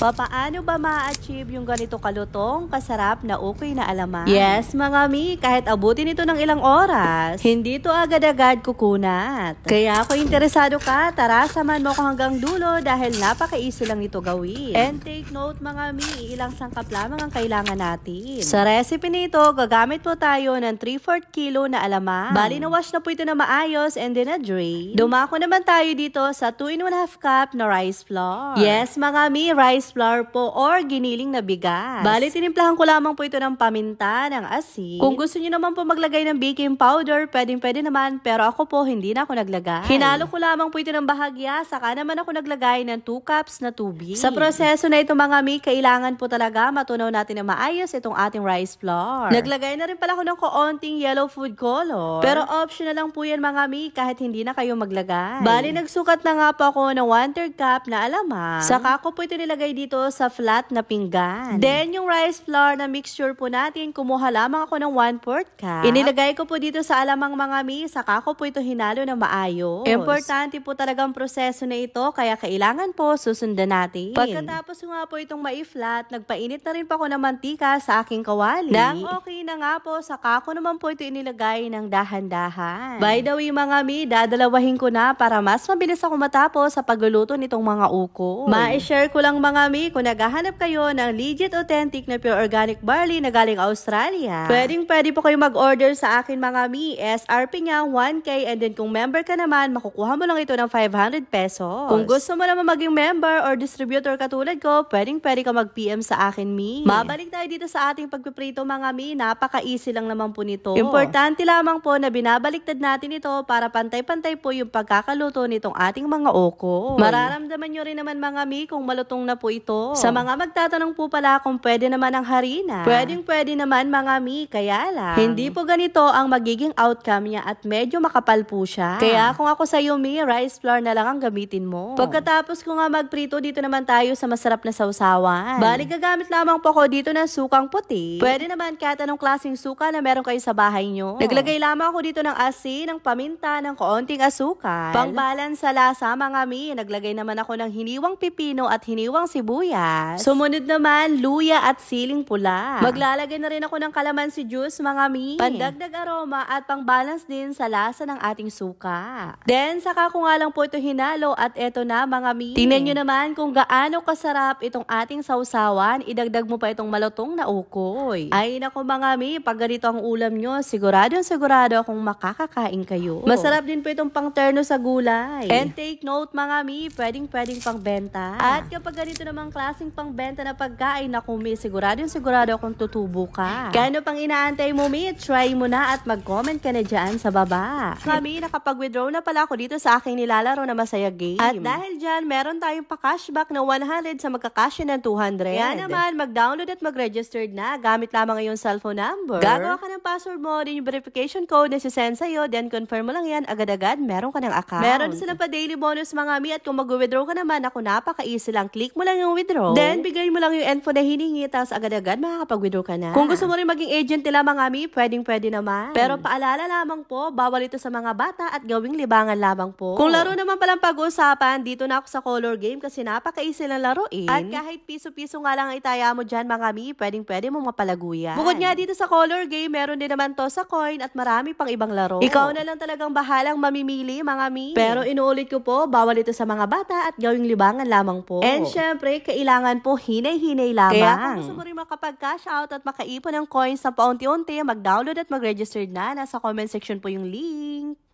Papaano ba ma-achieve yung ganito kalutong, kasarap na okay na alaman? Yes, mga mi, kahit abutin ito ng ilang oras, hindi ito agad-agad kukunat. Kaya ako interesado ka, tara, saman mo ko hanggang dulo dahil napaka-easy lang nito gawin. And take note mga mi, ilang sangkap lamang ang kailangan natin. Sa recipe nito, gagamit po tayo ng 3-4 kilo na alaman. Bali na wash na po ito na maayos and then na-drain. Dumako naman tayo dito sa 2 1 half cup na rice flour. Yes, mga mi, rice rice flour po or giniling na bigas. Bali, tinimplahan ko lamang po ito ng paminta, ng asin. Kung gusto niyo naman po maglagay ng baking powder, pwedeng-pwede naman, pero ako po hindi na ako naglagay. Hinalo ko lamang po ito ng bahagya, saka naman ako naglagay ng 2 cups na tubig. Sa proseso na ito mga mi, kailangan po talaga matunaw natin na maayos itong ating rice flour. Naglagay na rin pala ako ng kaunting yellow food color. Pero optional lang po yan mga mi, kahit hindi na kayo maglagay. Bali, nagsukat na nga po ako ng 1 cup na alamang. Saka ako po ito nilagay dito sa flat na pinggan. Then, yung rice flour na mixture po natin, kumuha lamang ako ng 1-4 cup. Inilagay ko po dito sa alamang mga mi, saka ko po ito hinalo na maayos. Importante po talagang proseso na ito, kaya kailangan po susundan natin. Pagkatapos nga po itong ma-flat, nagpainit na rin pa ako ng mantika sa aking kawali. Nang okay na nga po, saka ko naman po ito inilagay ng dahan-dahan. By the way mga mi, dadalawahin ko na para mas mabilis ako matapos sa pagluluto nitong mga uko. Ma-share ko lang mga mami, kung naghahanap kayo ng legit authentic na pure organic barley na galing Australia, pwedeng pwede po kayo mag-order sa akin mga mi. SRP niya 1K and then kung member ka naman, makukuha mo lang ito ng 500 pesos. Kung gusto mo naman maging member or distributor katulad ko, pwedeng pwede ka mag-PM sa akin mi. Mabalik tayo dito sa ating pagpiprito mga mi. Napaka-easy lang naman po nito. Importante lamang po na binabaliktad natin ito para pantay-pantay po yung pagkakaluto nitong ating mga oko. Mararamdaman nyo rin naman mga mi kung malutong na po ito ito. Sa mga magtatanong po pala kung pwede naman ang harina, pwedeng pwede naman mga mi, kaya lang. Hindi po ganito ang magiging outcome niya at medyo makapal po siya. Kaya kung ako sa iyo mi, rice flour na lang ang gamitin mo. Pagkatapos ko nga magprito, dito naman tayo sa masarap na sausawan. Bali gagamit lamang po ako dito ng sukang puti. Pwede naman kahit anong klaseng suka na meron kayo sa bahay nyo. Naglagay lamang ako dito ng asin, ng paminta, ng kaunting asukal. Pang balance sa lasa mga mi, naglagay naman ako ng hiniwang pipino at hiniwang si sibuyas. Sumunod naman, luya at siling pula. Maglalagay na rin ako ng kalamansi juice, mga mi. Pandagdag aroma at pang-balance din sa lasa ng ating suka. Then, saka ko nga lang po ito hinalo at eto na, mga mi. Tingnan nyo naman kung gaano kasarap itong ating sausawan. Idagdag mo pa itong malutong na ukoy. Ay, nako mga mi, pag ganito ang ulam nyo, sigurado sigurado akong makakakain kayo. Masarap din po itong pang-terno sa gulay. And take note, mga mi, pwedeng-pwedeng pang benta. At kapag ganito namang klaseng pangbenta na pagkain na kumi, sigurado yung sigurado kung tutubo ka. Kano pang inaantay mo, Mi? Try mo na at mag-comment ka na dyan sa baba. Kami, nakapag-withdraw na pala ako dito sa aking nilalaro na masaya game. At dahil dyan, meron tayong pa-cashback na 100 sa magka magkakasya ng 200. Kaya naman, mag-download at mag-registered na gamit lamang ngayon cellphone number. Gagawa ka ng password mo, din yung verification code na sisend sa'yo, then confirm mo lang yan, agad-agad meron ka ng account. Meron sila pa daily bonus mga mi at kung mag-withdraw ka naman, ako napaka-easy lang. Click mo lang ng withdraw. Then, bigay mo lang yung info na hiningi, tapos agad-agad makakapag-withdraw ka na. Kung gusto mo rin maging agent nila mga mi, pwedeng-pwede naman. Pero paalala lamang po, bawal ito sa mga bata at gawing libangan lamang po. Kung laro naman palang pag-uusapan, dito na ako sa color game kasi napaka-easy lang laruin. At kahit piso-piso nga lang itaya mo dyan mga mi, pwedeng-pwede mo mapalaguyan. Bukod nga dito sa color game, meron din naman to sa coin at marami pang ibang laro. Ikaw na lang talagang bahalang mamimili mga mi. Pero inuulit ko po, bawal ito sa mga bata at gawing libangan lamang po. And syempre, syempre, kailangan po hinay-hinay lamang. Kaya kung gusto mo rin makapag-cash out at makaipon ng coins na paunti-unti, mag-download at mag-register na. Nasa comment section po yung link.